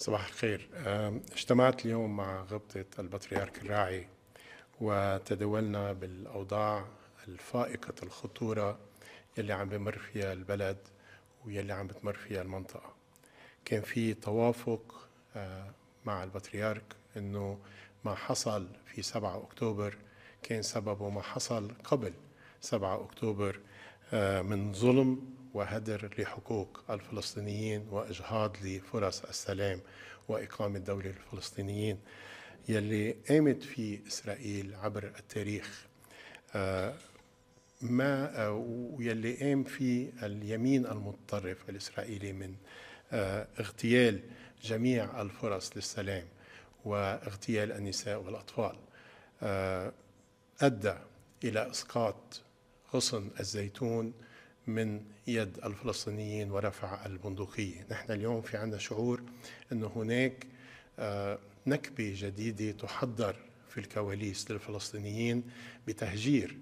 صباح الخير اجتمعت اليوم مع غبطة البطريرك الراعي وتداولنا بالأوضاع الفائقة الخطورة يلي عم بمر فيها البلد ويلي عم بتمر فيها المنطقة كان في توافق آه، مع البطريرك انه ما حصل في 7 اكتوبر كان سببه ما حصل قبل 7 اكتوبر آه، من ظلم وهدر لحقوق الفلسطينيين واجهاض لفرص السلام واقامه دوله للفلسطينيين يلي قامت فيه اسرائيل عبر التاريخ آه، ما ويلي آه، قام فيه اليمين المتطرف الاسرائيلي من آه، اغتيال جميع الفرص للسلام واغتيال النساء والاطفال ادى الى اسقاط غصن الزيتون من يد الفلسطينيين ورفع البندقية نحن اليوم في عندنا شعور أن هناك آه، نكبة جديدة تحضر في الكواليس للفلسطينيين بتهجير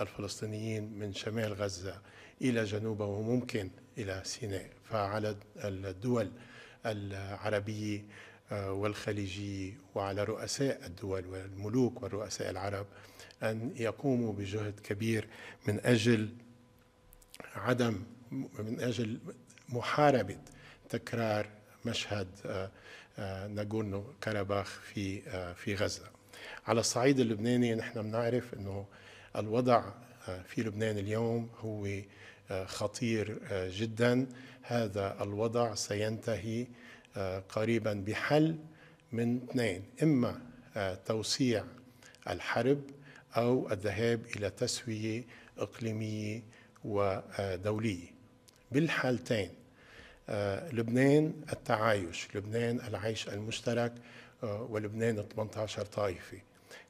الفلسطينيين من شمال غزة إلى جنوبها وممكن إلى سيناء فعلى الدول العربية آه، والخليجية وعلى رؤساء الدول والملوك والرؤساء العرب أن يقوموا بجهد كبير من أجل عدم من أجل محاربة تكرار مشهد آه، آه، ناغورنو كاراباخ في آه، في غزة على الصعيد اللبناني نحن بنعرف أنه الوضع في لبنان اليوم هو خطير جدا هذا الوضع سينتهي قريبا بحل من اثنين إما توسيع الحرب أو الذهاب إلى تسوية إقليمية ودولية بالحالتين آه، لبنان التعايش لبنان العيش المشترك آه، ولبنان 18 طائفة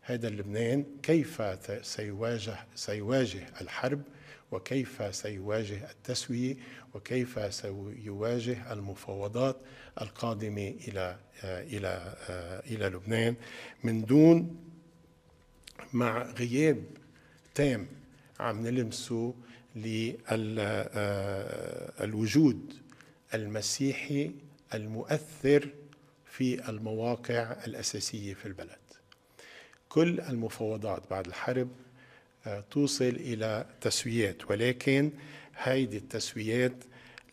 هذا لبنان كيف سيواجه سيواجه الحرب وكيف سيواجه التسوية وكيف سيواجه المفاوضات القادمة إلى آه، إلى إلى لبنان من دون مع غياب تام عم نلمسه للوجود المسيحي المؤثر في المواقع الأساسية في البلد كل المفاوضات بعد الحرب آه، توصل إلى تسويات ولكن هذه التسويات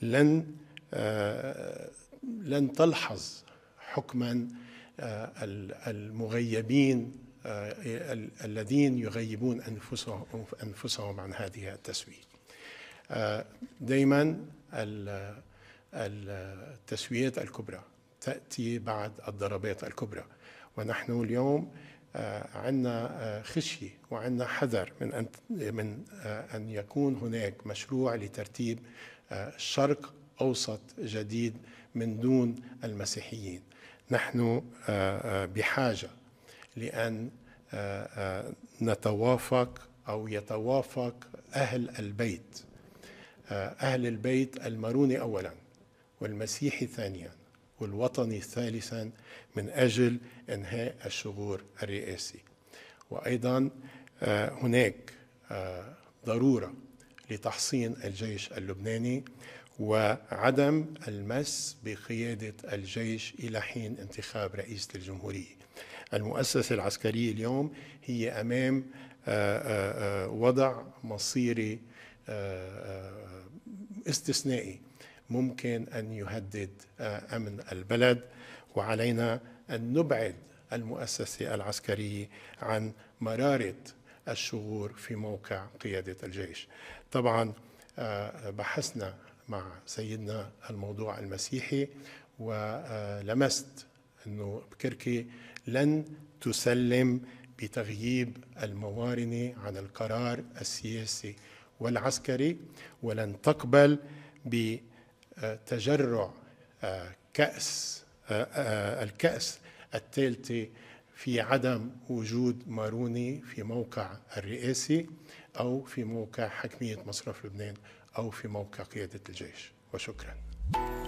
لن آه، لن تلحظ حكما آه، المغيبين الذين يغيبون أنفسهم عن هذه التسوية دائما التسويات الكبرى تأتي بعد الضربات الكبرى ونحن اليوم آه، عندنا آه، خشية وعندنا حذر من أن من آه، أن يكون هناك مشروع لترتيب شرق أوسط جديد من دون المسيحيين نحن بحاجة لأن نتوافق أو يتوافق أهل البيت آه، أهل البيت الماروني أولا والمسيحي ثانيا والوطني ثالثا من أجل إنهاء الشغور الرئاسي وأيضا آه، هناك آه، ضرورة لتحصين الجيش اللبناني وعدم المس بقيادة الجيش إلى حين انتخاب رئيس الجمهورية المؤسسة العسكرية اليوم هي أمام وضع مصيري استثنائي ممكن ان يهدد آه، امن البلد وعلينا ان نبعد المؤسسه العسكريه عن مراره الشغور في موقع قياده الجيش. طبعا آه، بحثنا مع سيدنا الموضوع المسيحي ولمست آه، انه بكركي لن تسلم بتغييب الموارنه عن القرار السياسي والعسكري ولن تقبل بتجرع آه، كأس آه، آه، الكأس الثالثة في عدم وجود ماروني في موقع الرئاسي أو في موقع حكمية مصرف لبنان أو في موقع قيادة الجيش وشكراً